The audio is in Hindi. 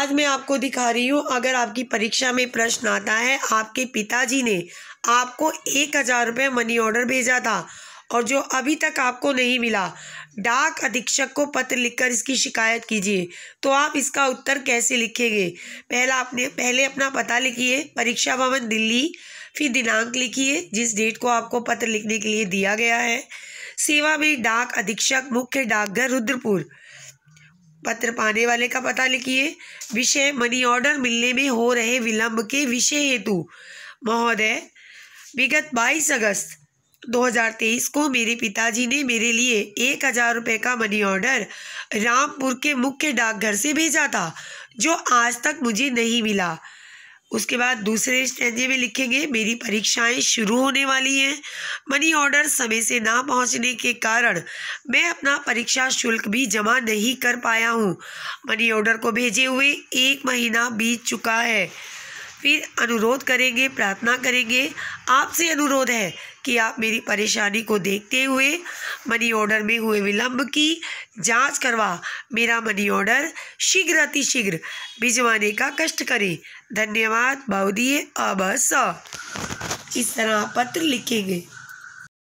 आज मैं आपको दिखा रही हूँ अगर आपकी परीक्षा में प्रश्न आता है आपके पिताजी ने आपको एक हज़ार रुपये मनी ऑर्डर भेजा था और जो अभी तक आपको नहीं मिला डाक अधीक्षक को पत्र लिखकर इसकी शिकायत कीजिए तो आप इसका उत्तर कैसे लिखेंगे पहला आपने पहले अपना पता लिखिए परीक्षा भवन दिल्ली फिर दिनांक लिखिए जिस डेट को आपको पत्र लिखने के लिए दिया गया है सेवा में डाक अधीक्षक मुख्य डाकघर रुद्रपुर पत्र पाने वाले का पता लिखिए विषय मनी ऑर्डर मिलने में हो रहे विलंब के विषय हेतु महोदय विगत 22 अगस्त 2023 को मेरे पिताजी ने मेरे लिए एक हज़ार रुपये का मनी ऑर्डर रामपुर के मुख्य डाकघर से भेजा था जो आज तक मुझे नहीं मिला उसके बाद दूसरे स्टैंडे में लिखेंगे मेरी परीक्षाएं शुरू होने वाली हैं मनी ऑर्डर समय से ना पहुंचने के कारण मैं अपना परीक्षा शुल्क भी जमा नहीं कर पाया हूं मनी ऑर्डर को भेजे हुए एक महीना बीत चुका है फिर अनुरोध करेंगे प्रार्थना करेंगे आपसे अनुरोध है कि आप मेरी परेशानी को देखते हुए मनी ऑर्डर में हुए विलंब की जांच करवा मेरा मनी ऑर्डर शीघ्र अतिशीघ्र भिजवाने का कष्ट करें धन्यवाद बहुदीय अब इस तरह पत्र लिखेंगे